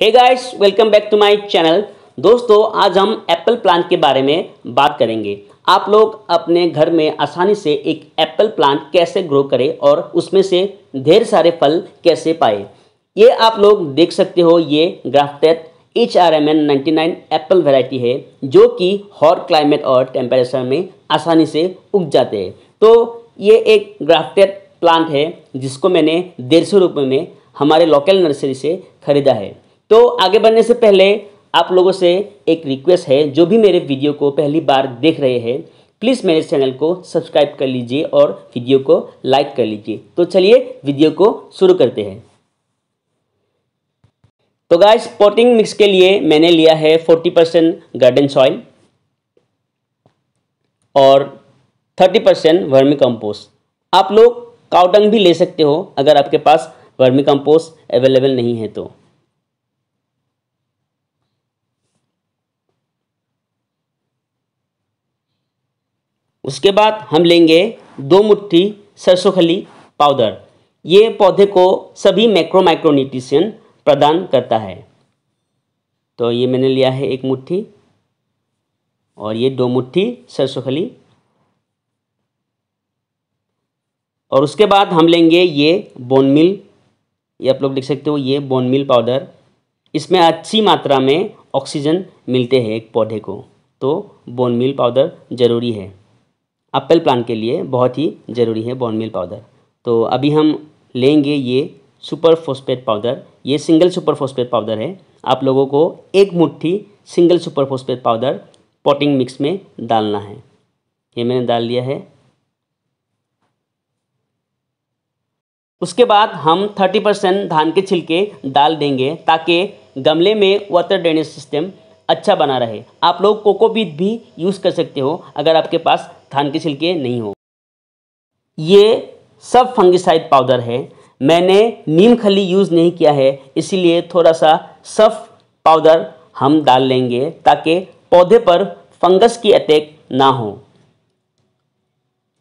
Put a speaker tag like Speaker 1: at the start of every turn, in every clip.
Speaker 1: hey guys welcome back to my channel दोस्तों आज हम एप्पल प्लांट के बारे में बात करेंगे आप लोग अपने घर में आसानी से एक एप्पल प्लांट कैसे ग्रो करें और उसमें से ढेर सारे फल कैसे पाए ये आप लोग देख सकते हो ये grafted H R M N ninety nine apple variety है जो कि हॉट क्लाइमेट और टेम्परेचर में आसानी से उग जाते हैं तो ये एक ग्राफ्टेड प्लांट है जिसको मैंने डेढ़ सौ रुपये में हमारे लोकल नर्सरी से ख़रीदा है तो आगे बढ़ने से पहले आप लोगों से एक रिक्वेस्ट है जो भी मेरे वीडियो को पहली बार देख रहे हैं प्लीज़ मेरे चैनल को सब्सक्राइब कर लीजिए और वीडियो को लाइक कर लीजिए तो चलिए वीडियो को शुरू करते हैं तो गाय पॉटिंग मिक्स के लिए मैंने लिया है 40 परसेंट गार्डन सॉइल और 30 परसेंट वर्मी कंपोस्ट आप लोग काउडंग भी ले सकते हो अगर आपके पास वर्मी कंपोस्ट अवेलेबल नहीं है तो उसके बाद हम लेंगे दो मुट्ठी सरसों खली पाउडर ये पौधे को सभी मैक्रो माइक्रोन्यूट्रिशन प्रदान करता है तो ये मैंने लिया है एक मुट्ठी और ये दो मुट्ठी सरसों खली और उसके बाद हम लेंगे ये बोन मिल ये आप लोग देख सकते हो ये बोन मिल पाउडर इसमें अच्छी मात्रा में ऑक्सीजन मिलते हैं एक पौधे को तो बोन मिल पाउडर ज़रूरी है एप्पल प्लांट के लिए बहुत ही ज़रूरी है बॉन मिल पाउडर तो अभी हम लेंगे ये सुपर फोस्पेट पाउडर ये सिंगल सुपर फोस्पेट पाउडर है आप लोगों को एक मुट्ठी single super phosphate powder potting mix में डालना है ये मैंने डाल लिया है उसके बाद हम 30 परसेंट धान के छिलके डाल देंगे ताकि गमले में वाटर ड्रेनेज सिस्टम अच्छा बना रहे आप लोग कोकोपीट भी यूज़ कर सकते हो अगर आपके पास धान के छिलके नहीं हो ये सब फंगिसाइड पाउडर है मैंने नीम खली यूज़ नहीं किया है इसीलिए थोड़ा सा सफ पाउडर हम डाल लेंगे ताकि पौधे पर फंगस की अटैक ना हो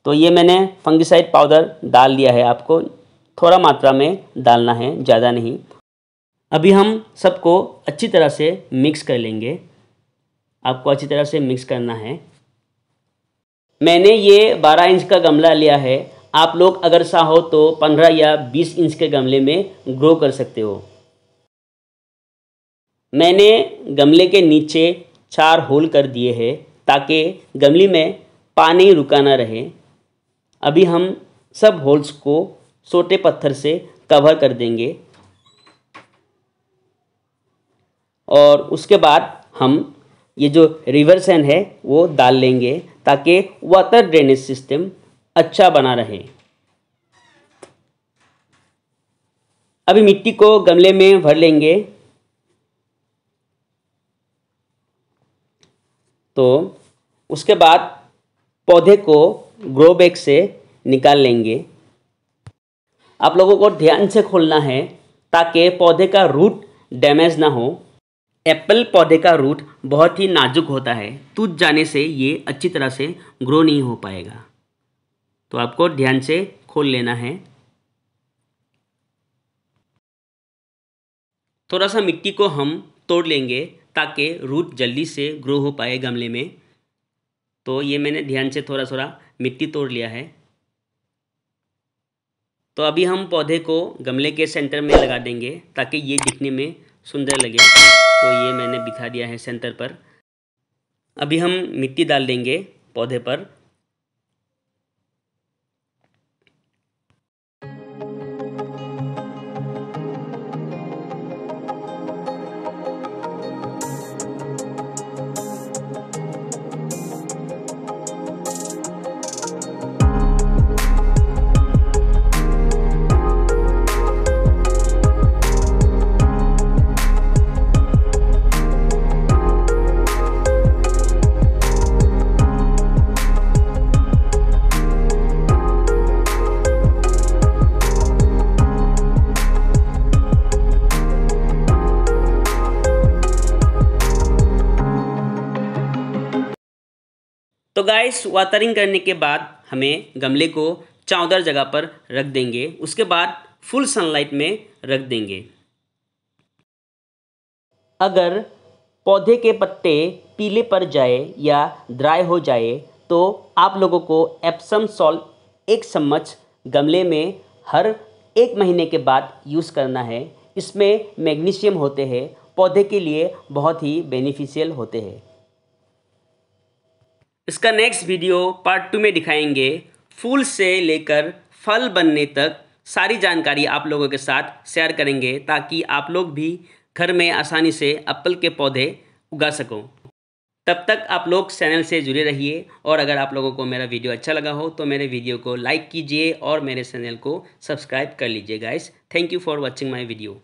Speaker 1: तो ये मैंने फंगिसाइड पाउडर डाल दिया है आपको थोड़ा मात्रा में डालना है ज़्यादा नहीं अभी हम सबको अच्छी तरह से मिक्स कर लेंगे आपको अच्छी तरह से मिक्स करना है मैंने ये 12 इंच का गमला लिया है आप लोग अगर चाहो तो 15 या 20 इंच के गमले में ग्रो कर सकते हो मैंने गमले के नीचे चार होल कर दिए हैं ताकि गमले में पानी रुका ना रहे अभी हम सब होल्स को छोटे पत्थर से कवर कर देंगे और उसके बाद हम ये जो सैन है वो डाल लेंगे ताकि वाटर ड्रेनेज सिस्टम अच्छा बना रहे अभी मिट्टी को गमले में भर लेंगे तो उसके बाद पौधे को ग्रो बैग से निकाल लेंगे आप लोगों को ध्यान से खोलना है ताकि पौधे का रूट डैमेज ना हो एप्पल पौधे का रूट बहुत ही नाजुक होता है टूट जाने से ये अच्छी तरह से ग्रो नहीं हो पाएगा तो आपको ध्यान से खोल लेना है थोड़ा सा मिट्टी को हम तोड़ लेंगे ताकि रूट जल्दी से ग्रो हो पाए गमले में तो ये मैंने ध्यान से थोड़ा थोड़ा मिट्टी तोड़ लिया है तो अभी हम पौधे को गमले के सेंटर में लगा देंगे ताकि ये दिखने में सुंदर लगे तो ये मैंने बिछा दिया है सेंटर पर अभी हम मिट्टी डाल देंगे पौधे पर तो गाइस वाटरिंग करने के बाद हमें गमले को चाँदर जगह पर रख देंगे उसके बाद फुल सनलाइट में रख देंगे अगर पौधे के पत्ते पीले पड़ जाए या ड्राई हो जाए तो आप लोगों को एप्सम सॉल्ट एक चम्मच गमले में हर एक महीने के बाद यूज़ करना है इसमें मैग्नीशियम होते हैं पौधे के लिए बहुत ही बेनिफिशियल होते हैं इसका नेक्स्ट वीडियो पार्ट टू में दिखाएंगे फूल से लेकर फल बनने तक सारी जानकारी आप लोगों के साथ शेयर करेंगे ताकि आप लोग भी घर में आसानी से एप्पल के पौधे उगा सको तब तक आप लोग चैनल से जुड़े रहिए और अगर आप लोगों को मेरा वीडियो अच्छा लगा हो तो मेरे वीडियो को लाइक कीजिए और मेरे चैनल को सब्सक्राइब कर लीजिए guys thank you for watching my video